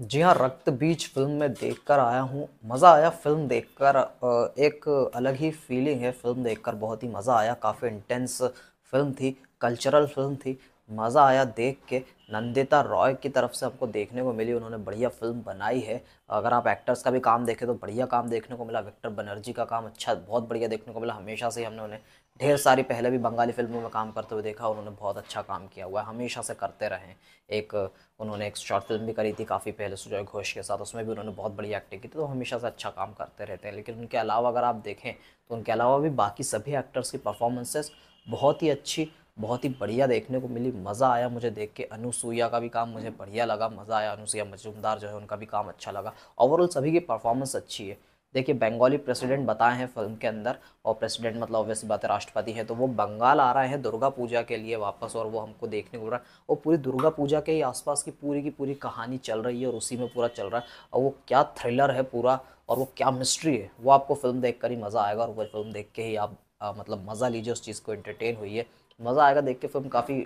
जी हाँ रक्त बीच फिल्म में देखकर आया हूँ मज़ा आया फिल्म देखकर एक अलग ही फीलिंग है फिल्म देखकर बहुत ही मज़ा आया काफ़ी इंटेंस फिल्म थी कल्चरल फिल्म थी मज़ा आया देख के नंदिता रॉय की तरफ से हमको देखने को मिली उन्होंने बढ़िया फिल्म बनाई है अगर आप एक्टर्स का भी काम देखें तो बढ़िया काम देखने को मिला विक्टर बनर्जी का काम अच्छा बहुत बढ़िया देखने को मिला हमेशा से हमने उन्हें ढेर सारी पहले भी बंगाली फिल्मों में काम करते हुए देखा उन्होंने बहुत अच्छा काम किया हुआ है हमेशा से करते रहे एक उन्होंने एक शॉर्ट फिल्म भी करी थी काफ़ी पहले सुजय घोष के साथ उसमें भी उन्होंने बहुत बढ़िया एक्टिंग की थी तो हमेशा से अच्छा काम करते रहते हैं लेकिन उनके अलावा अगर आप देखें तो उनके अलावा भी बाकी सभी एक्टर्स की परफॉर्मेंसेस बहुत ही अच्छी बहुत ही बढ़िया देखने को मिली मज़ा आया मुझे देख के अनुसुईया का भी काम मुझे बढ़िया लगा मज़ा आया अनुसुईया मजूमदार जो है उनका भी काम अच्छा लगा ओवरऑल सभी की परफॉर्मेंस अच्छी है देखिए बंगाली प्रेसिडेंट बताए हैं फिल्म के अंदर और प्रेसिडेंट मतलब ऑब्वियसली बात है राष्ट्रपति हैं तो वो बंगाल आ रहे हैं दुर्गा पूजा के लिए वापस और वो हमको देखने को मिल रहा है और पूरी दुर्गा पूजा के ही आसपास की पूरी की पूरी कहानी चल रही है और उसी में पूरा चल रहा है और वो क्या थ्रिलर है पूरा और वो क्या मिस्ट्री है वो आपको फिल्म देख कर ही मज़ा आएगा और वो फिल्म देख के ही आप आ, मतलब मज़ा लीजिए उस चीज़ को एंटरटेन है मज़ा आएगा देख के फिल्म काफ़ी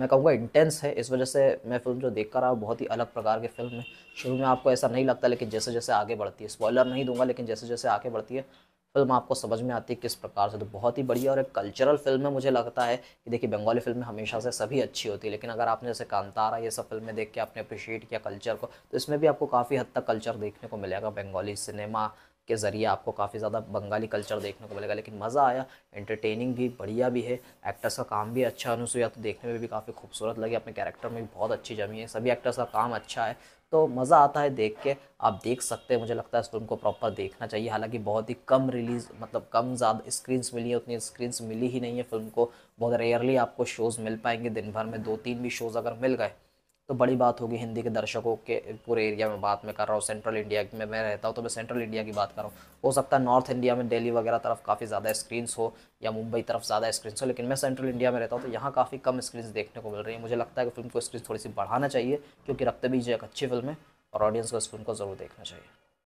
मैं कहूँगा इंटेंस है इस वजह से मैं फिल्म जो देख कर रहा हूँ बहुत ही अलग प्रकार की फिल्म है शुरू में आपको ऐसा नहीं लगता लेकिन जैसे जैसे आगे बढ़ती है स्पॉयलर नहीं दूंगा लेकिन जैसे जैसे आगे बढ़ती है फिल्म आपको समझ में आती है किस प्रकार से तो बहुत ही बढ़िया और एक कल्चरल फिल्म है मुझे लगता है कि देखिए बंगाली फिल्में हमेशा से सभी अच्छी होती है लेकिन अगर आपने जैसे कांतारा ये सब फिल्में देख के आपने अप्रिशिएट किया कल्चर को तो इसमें भी आपको काफ़ी हद तक कल्चर देखने को मिलेगा बंगाली सिनेमा के ज़रिए आपको काफ़ी ज़्यादा बंगाली कल्चर देखने को मिलेगा लेकिन मज़ा आया एंटरटेनिंग भी बढ़िया भी है एक्टर्स का काम भी अच्छा अनुसुईया तो देखने में भी काफ़ी खूबसूरत लगी अपने कैरेक्टर में भी बहुत अच्छी जमी है सभी एक्टर्स का काम अच्छा है तो मज़ा आता है देख के आप देख सकते हैं मुझे लगता है इस फिल्म को प्रॉपर देखना चाहिए हालांकि बहुत ही कम रिलीज़ मतलब कम ज़्यादा स्क्रीन्स मिली है उतनी स्क्रीन्स मिली ही नहीं है फिल्म को बहुत रेयरली आपको शोज़ मिल पाएंगे दिन भर में दो तीन भी शोज़ अगर मिल गए तो बड़ी बात होगी हिंदी के दर्शकों के पूरे एरिया में बात में कर रहा हूँ सेंट्रल इंडिया में मैं रहता हूँ तो मैं सेंट्रल इंडिया की बात कर रहा हूँ हो सकता है नॉर्थ इंडिया में दिल्ली वगैरह तरफ काफ़ी ज़्यादा स्क्रीनस हो या मुंबई तरफ ज़्यादा स्क्रीनस हो लेकिन मैं सेंट्रल इंडिया में रहता हूँ तो यहाँ काफ़ी कम स्क्रीन देखने को मिल रही है मुझे लगता है कि फिल्म को स्क्रीन थोड़ी सी बढ़ाना चाहिए क्योंकि रक्त बीजे एक अच्छी फिल्म है और ऑडियंस को इस फिल्म को ज़रूर देखना चाहिए